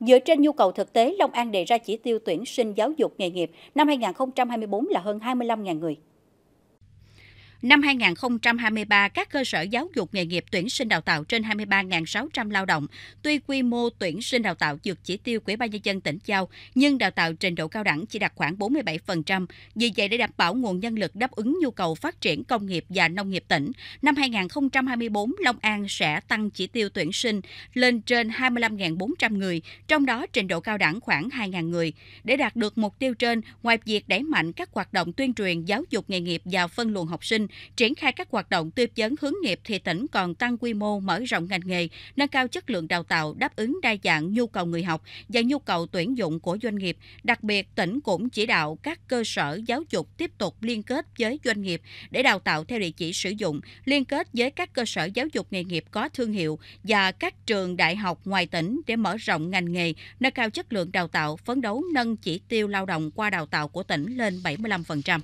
Dựa trên nhu cầu thực tế, Long An đề ra chỉ tiêu tuyển sinh giáo dục nghề nghiệp năm 2024 là hơn 25.000 người. Năm 2023, các cơ sở giáo dục nghề nghiệp tuyển sinh đào tạo trên 23.600 lao động. Tuy quy mô tuyển sinh đào tạo vượt chỉ tiêu của Ủy ban nhân dân tỉnh giao, nhưng đào tạo trình độ cao đẳng chỉ đạt khoảng 47%. Vì vậy, để đảm bảo nguồn nhân lực đáp ứng nhu cầu phát triển công nghiệp và nông nghiệp tỉnh, năm 2024, Long An sẽ tăng chỉ tiêu tuyển sinh lên trên 25.400 người, trong đó trình độ cao đẳng khoảng 2.000 người. Để đạt được mục tiêu trên, ngoài việc đẩy mạnh các hoạt động tuyên truyền giáo dục nghề nghiệp và phân luồng học sinh, triển khai các hoạt động tư vấn hướng nghiệp thì tỉnh còn tăng quy mô mở rộng ngành nghề, nâng cao chất lượng đào tạo đáp ứng đa dạng nhu cầu người học và nhu cầu tuyển dụng của doanh nghiệp. Đặc biệt, tỉnh cũng chỉ đạo các cơ sở giáo dục tiếp tục liên kết với doanh nghiệp để đào tạo theo địa chỉ sử dụng, liên kết với các cơ sở giáo dục nghề nghiệp có thương hiệu và các trường đại học ngoài tỉnh để mở rộng ngành nghề, nâng cao chất lượng đào tạo, phấn đấu nâng chỉ tiêu lao động qua đào tạo của tỉnh lên 75%.